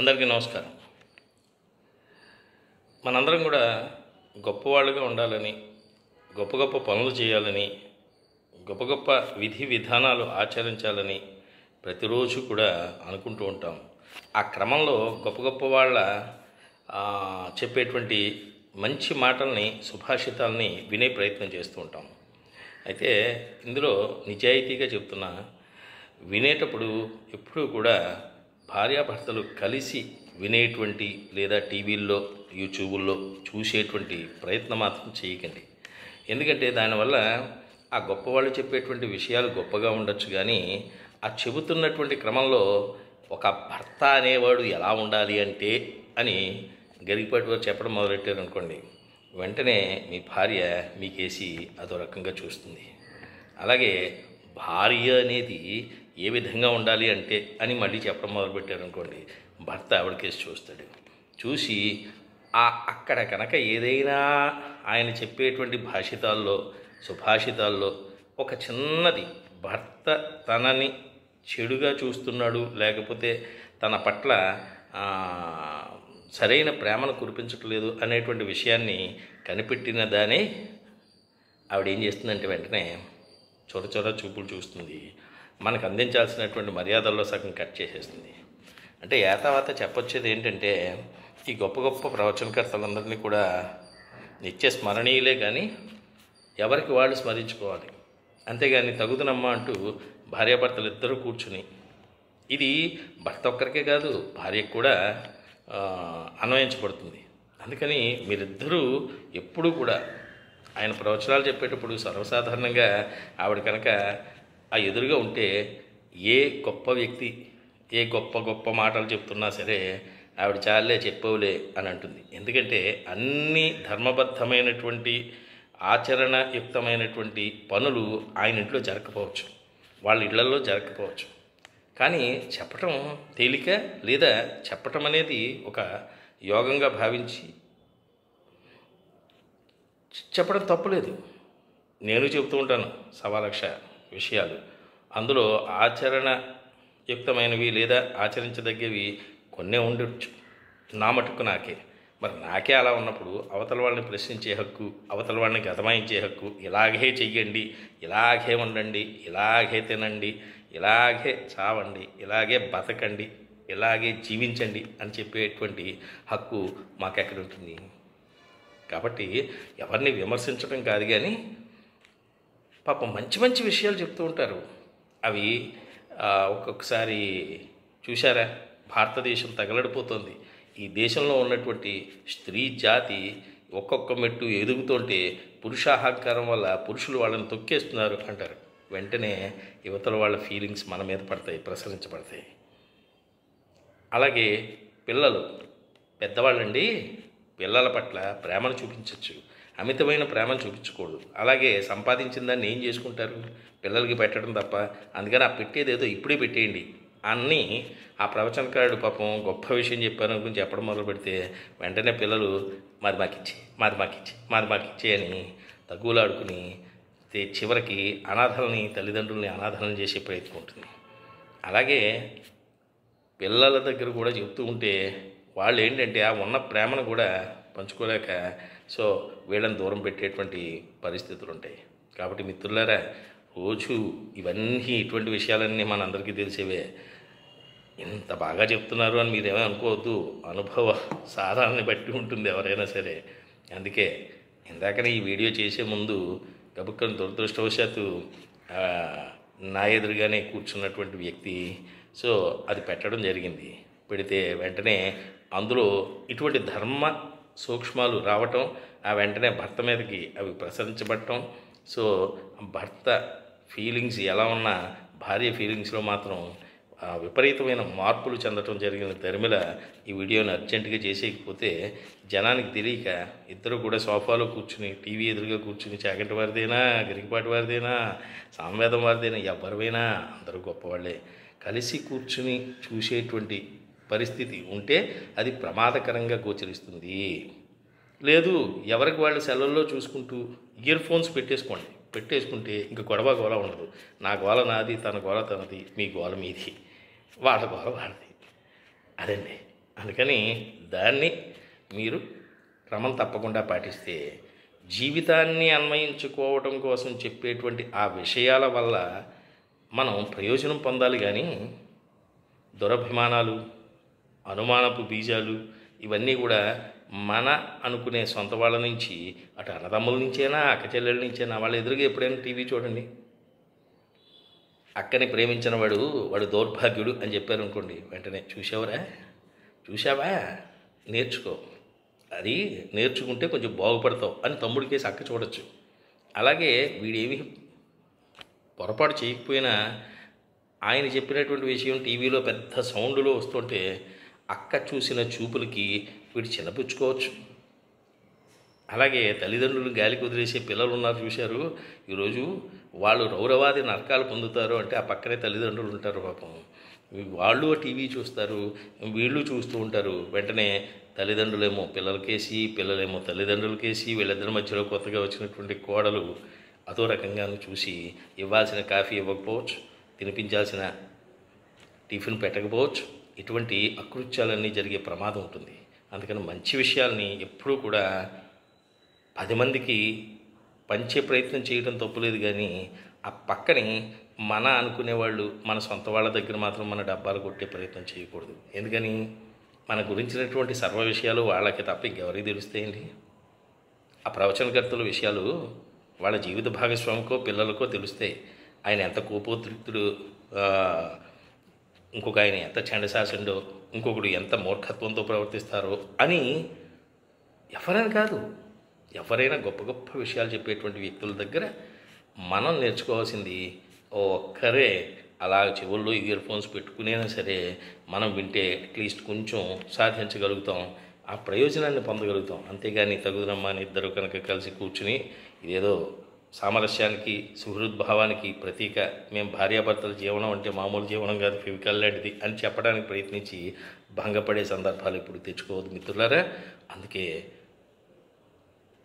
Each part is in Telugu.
అందరికీ నమస్కారం మనందరం కూడా గొప్పవాళ్ళుగా ఉండాలని గొప్ప గొప్ప పనులు చేయాలని గొప్ప గొప్ప విధి విధానాలు ఆచరించాలని ప్రతిరోజు కూడా అనుకుంటూ ఉంటాం ఆ క్రమంలో గొప్ప గొప్ప వాళ్ళ చెప్పేటువంటి మంచి మాటల్ని సుభాషితాలని వినే ప్రయత్నం చేస్తూ ఉంటాం అయితే ఇందులో నిజాయితీగా చెప్తున్నా వినేటప్పుడు ఎప్పుడూ కూడా భార్యాభర్తలు కలిసి వినేటువంటి లేదా టీవీల్లో యూట్యూబుల్లో చూసేటువంటి ప్రయత్నం మాత్రం చేయకండి ఎందుకంటే దానివల్ల ఆ గొప్పవాళ్ళు చెప్పేటువంటి విషయాలు గొప్పగా ఉండొచ్చు కానీ ఆ చెబుతున్నటువంటి క్రమంలో ఒక భర్త అనేవాడు ఎలా ఉండాలి అంటే అని గరిగిపాటి వారు చెప్పడం మొదలెట్టారు అనుకోండి వెంటనే మీ భార్య మీకేసి అదో రకంగా చూస్తుంది అలాగే భార్య అనేది ఏ విధంగా ఉండాలి అంటే అని మళ్ళీ చెప్పడం మొదలుపెట్టారు అనుకోండి భర్త ఆవిడకేసి చూస్తాడు చూసి ఆ అక్కడ కనుక ఏదైనా ఆయన చెప్పేటువంటి భాషితాల్లో సుభాషితాల్లో ఒక చిన్నది భర్త తనని చెడుగా చూస్తున్నాడు లేకపోతే తన పట్ల సరైన ప్రేమను కురిపించట్లేదు అనేటువంటి విషయాన్ని కనిపెట్టిన దాని ఆవిడ ఏం చేస్తుందంటే వెంటనే చొరచొర చూపులు చూస్తుంది మనకు అందించాల్సినటువంటి మర్యాదల్లో సగం కట్ చేసేస్తుంది అంటే ఏతావాత చెప్పొచ్చేది ఏంటంటే ఈ గొప్ప గొప్ప ప్రవచనకర్తలందరినీ కూడా నిత్య స్మరణీయులే కానీ ఎవరికి వాళ్ళు స్మరించుకోవాలి అంతేగాని తగుదునమ్మ అంటూ భార్యాభర్తలు ఇద్దరు కూర్చుని ఇది భర్త ఒక్కరికే కాదు భార్యకు కూడా అన్వయించబడుతుంది అందుకని మీరిద్దరూ ఎప్పుడూ కూడా ఆయన ప్రవచనాలు చెప్పేటప్పుడు సర్వసాధారణంగా ఆవిడ కనుక ఆ ఎదురుగా ఉంటే ఏ గొప్ప వ్యక్తి ఏ గొప్ప గొప్ప మాటలు చెప్తున్నా సరే ఆవిడ చాలే చెప్పవులే అని అంటుంది ఎందుకంటే అన్ని ధర్మబద్ధమైనటువంటి ఆచరణయుక్తమైనటువంటి పనులు ఆయన ఇంట్లో జరగకపోవచ్చు వాళ్ళ ఇళ్లలో జరగకపోవచ్చు కానీ చెప్పటం తేలిక లేదా చెప్పటం అనేది ఒక యోగంగా భావించి చెప్పడం తప్పులేదు నేను చెబుతూ ఉంటాను సవాలక్ష విషయాలు అందులో ఆచరణయుక్తమైనవి లేదా ఆచరించదగ్గవి కొన్నే ఉండొచ్చు నా మటుకు నాకే మరి నాకే అలా ఉన్నప్పుడు అవతల వాళ్ళని ప్రశ్నించే హక్కు అవతల వాళ్ళని గతమాయించే హక్కు ఇలాగే చెయ్యండి ఇలాగే ఉండండి ఇలాగే తినండి ఇలాగే చావండి ఇలాగే బతకండి ఇలాగే జీవించండి అని చెప్పేటువంటి హక్కు మాకెక్కడ ఉంటుంది కాబట్టి ఎవరిని విమర్శించడం కాదు కానీ పాపం మంచి మంచి విషయాలు చెప్తూ ఉంటారు అవి ఒక్కొక్కసారి చూశారా భారతదేశం తగలడిపోతుంది ఈ దేశంలో ఉన్నటువంటి స్త్రీ జాతి ఒక్కొక్క మెట్టు ఎదుగుతుంటే పురుషాహంకారం వల్ల పురుషులు వాళ్ళని తొక్కేస్తున్నారు అంటారు వెంటనే యువతల వాళ్ళ ఫీలింగ్స్ మన మీద పడతాయి ప్రసరించబడతాయి అలాగే పిల్లలు పెద్దవాళ్ళండి పిల్లల పట్ల ప్రేమను చూపించవచ్చు అమితమైన ప్రేమను చూపించకూడదు అలాగే సంపాదించిన దాన్ని ఏం చేసుకుంటారు పిల్లలకి పెట్టడం తప్ప అందుకని ఆ పెట్టేదేదో ఇప్పుడే పెట్టేయండి అన్నీ ఆ ప్రవచనకారుడు పాపం గొప్ప విషయం చెప్పాను గురించి చెప్పడం మొదలు పెడితే వెంటనే పిల్లలు మరి మాకిచ్చి మరి మాకిచ్చి మరి మాకిచ్చి అని తగ్గులాడుకుని చివరికి అనాథలని తల్లిదండ్రుల్ని అనాథలను చేసే ప్రయత్నం ఉంటుంది అలాగే పిల్లల దగ్గర కూడా చెప్తూ ఉంటే వాళ్ళు ఏంటంటే ఆ ఉన్న ప్రేమను కూడా పంచుకోలేక సో వీళ్ళని దూరం పెట్టేటువంటి పరిస్థితులు ఉంటాయి కాబట్టి మిత్రులారా రోజు ఇవన్నీ ఇటువంటి విషయాలన్నీ మనందరికీ తెలిసేవే ఇంత బాగా చెప్తున్నారు అని మీరేమో అనుకోవద్దు అనుభవ సాధారణ బట్టి ఉంటుంది ఎవరైనా సరే అందుకే ఇందాకనే ఈ వీడియో చేసే ముందు గబుక్కని దురదృష్టవశాత్తు నా ఎదురుగానే కూర్చున్నటువంటి వ్యక్తి సో అది పెట్టడం జరిగింది పెడితే వెంటనే అందులో ఇటువంటి ధర్మ సూక్ష్మాలు రావటం ఆ వెంటనే భర్త మీదకి అవి ప్రసరించబట్టం సో భర్త ఫీలింగ్స్ ఎలా ఉన్నా భార్య ఫీలింగ్స్లో మాత్రం విపరీతమైన మార్పులు చెందటం జరిగిన తరిమిల ఈ వీడియోని అర్జెంటుగా చేసేయకపోతే జనానికి తెలియక ఇద్దరు కూడా సోఫాలో కూర్చుని టీవీ ఎదురుగా కూర్చుని చాకటి వారిదైనా గిరికిపాటి వారిదైనా సామ్వేదం వారిదైనా ఎవరివైనా అందరూ గొప్పవాళ్ళే కలిసి కూర్చుని చూసేటువంటి పరిస్థితి ఉంటే అది ప్రమాదకరంగా గోచరిస్తుంది లేదు ఎవరికి వాళ్ళు సెలవుల్లో చూసుకుంటూ ఇయర్ ఫోన్స్ పెట్టేసుకోండి పెట్టేసుకుంటే ఇంక గొడవ గోల ఉండదు నా గోల నాది తన గోల తనది మీ గోల మీది వాళ్ళ గోల వాళ్ళది అదండి అందుకని దాన్ని మీరు క్రమం తప్పకుండా పాటిస్తే జీవితాన్ని అన్వయించుకోవడం కోసం చెప్పేటువంటి ఆ విషయాల వల్ల మనం ప్రయోజనం పొందాలి కానీ దురభిమానాలు అనుమానపు బీజాలు ఇవన్నీ కూడా మన అనుకునే సొంత వాళ్ళ నుంచి అటు అన్నదమ్ముల నుంచేనా అక్క చెల్లెళ్ళ నుంచేనా వాళ్ళ ఎదురుగా ఎప్పుడైనా టీవీ చూడండి అక్కని ప్రేమించిన వాడు వాడు దౌర్భాగ్యుడు అని చెప్పారు అనుకోండి వెంటనే చూసావురా చూసావా నేర్చుకో అది నేర్చుకుంటే కొంచెం బాగుపడతావు అని తమ్ముడి కేసు అక్క చూడొచ్చు అలాగే వీడేమి పొరపాటు చేయకపోయినా ఆయన చెప్పినటువంటి విషయం టీవీలో పెద్ద సౌండ్లో వస్తుంటే అక్క చూసిన చూపులకి వీడు చిన్నపుచ్చుకోవచ్చు అలాగే తల్లిదండ్రులు గాలికి వదిలేసే పిల్లలు ఉన్నారు చూశారు ఈరోజు వాళ్ళు రౌరవాది నరకాలు పొందుతారు అంటే ఆ పక్కనే తల్లిదండ్రులు ఉంటారు పాపం వాళ్ళు టీవీ చూస్తారు వీళ్ళు చూస్తూ ఉంటారు వెంటనే తల్లిదండ్రులేమో పిల్లలకేసి పిల్లలేమో తల్లిదండ్రులకేసి వీళ్ళిద్దరి మధ్యలో కొత్తగా వచ్చినటువంటి కోడలు అదో రకంగాను చూసి ఇవ్వాల్సిన కాఫీ ఇవ్వకపోవచ్చు తినిపించాల్సిన టిఫిన్ పెట్టకపోవచ్చు ఇటువంటి అకృత్యాలన్నీ జరిగే ప్రమాదం ఉంటుంది అందుకని మంచి విషయాల్ని ఎప్పుడూ కూడా పది మందికి పంచే ప్రయత్నం చేయడం తప్పులేదు కానీ ఆ పక్కని మన అనుకునే వాళ్ళు మన సొంత వాళ్ళ దగ్గర మాత్రం మన డబ్బాలు కొట్టే ప్రయత్నం చేయకూడదు ఎందుకని మన గురించినటువంటి సర్వ విషయాలు వాళ్ళకి తప్ప ఇంకెవరికి తెలుస్తాయండి ఆ ప్రవచనకర్తల విషయాలు వాళ్ళ జీవిత భాగస్వామికో పిల్లలకో తెలుస్తాయి ఆయన ఎంత కోపోతృప్తుడు ఇంకొక ఆయన ఎంత చండశాసుండో ఇంకొకడు ఎంత మూర్ఖత్వంతో ప్రవర్తిస్తారో అని ఎవరైనా కాదు ఎవరైనా గొప్ప గొప్ప విషయాలు చెప్పేటువంటి వ్యక్తుల దగ్గర మనం నేర్చుకోవాల్సింది ఒక్కరే అలా చెవుల్లో ఇయర్ ఫోన్స్ పెట్టుకునేనా సరే మనం వింటే అట్లీస్ట్ కొంచెం సాధించగలుగుతాం ఆ ప్రయోజనాన్ని పొందగలుగుతాం అంతేగాని తగుదనమ్మా అని ఇద్దరు కనుక కలిసి కూర్చుని ఇదేదో సామరస్యానికి సుహృద్భావానికి ప్రతీక మేము భార్యాభర్తల జీవనం అంటే మామూలు జీవనం కాదు ఫెవికల్ లాంటిది అని చెప్పడానికి ప్రయత్నించి భంగపడే సందర్భాలు ఇప్పుడు తెచ్చుకోవద్దు మిత్రులారా అందుకే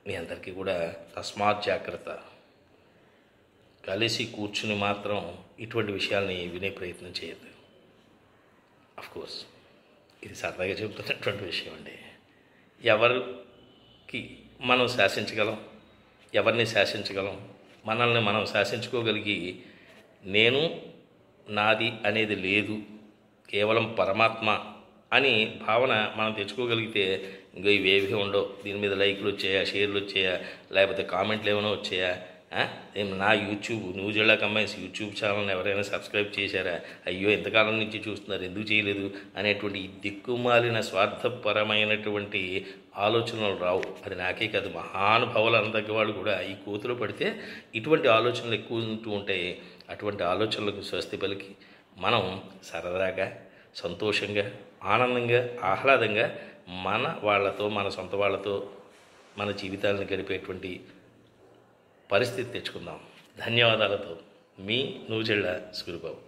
మీ అందరికీ కూడా తస్మాత్ జాగ్రత్త కలిసి కూర్చుని మాత్రం ఇటువంటి విషయాల్ని వినే ప్రయత్నం చేయద్దు కోర్స్ ఇది సరదాగా చెబుతున్నటువంటి విషయం అండి ఎవరికి మనం శాసించగలం ఎవరిని శాసించగలం మనల్ని మనం శాసించుకోగలిగి నేను నాది అనేది లేదు కేవలం పరమాత్మ అని భావన మనం తెచ్చుకోగలిగితే ఇంకా ఇవేవి ఉండవు దీని మీద లైక్లు వచ్చాయా షేర్లు వచ్చాయా లేకపోతే కామెంట్లు ఏమైనా వచ్చాయా నా యూట్యూబ్ న్యూ జిల్లా కంబైన్స్ యూట్యూబ్ ఛానల్ని ఎవరైనా సబ్స్క్రైబ్ చేశారా అయ్యో ఎంతకాలం నుంచి చూస్తున్నారు ఎందుకు చేయలేదు అనేటువంటి దిక్కుమాలిన స్వార్థపరమైనటువంటి ఆలోచనలు రావు అది నాకే కాదు మహానుభావులు అందగ్గ వాళ్ళు కూడా ఈ కూతురు పడితే ఇటువంటి ఆలోచనలు ఎక్కువ ఉంటూ ఉంటాయి అటువంటి ఆలోచనలకు స్వస్తి పలికి మనం సరదాగా సంతోషంగా ఆనందంగా ఆహ్లాదంగా మన వాళ్ళతో మన సొంత వాళ్ళతో మన జీవితాలను గడిపేటువంటి పరిస్థితి తెచ్చుకుందాం ధన్యవాదాలతో మీ నువ్వు చెళ్ళ సూరిబాబు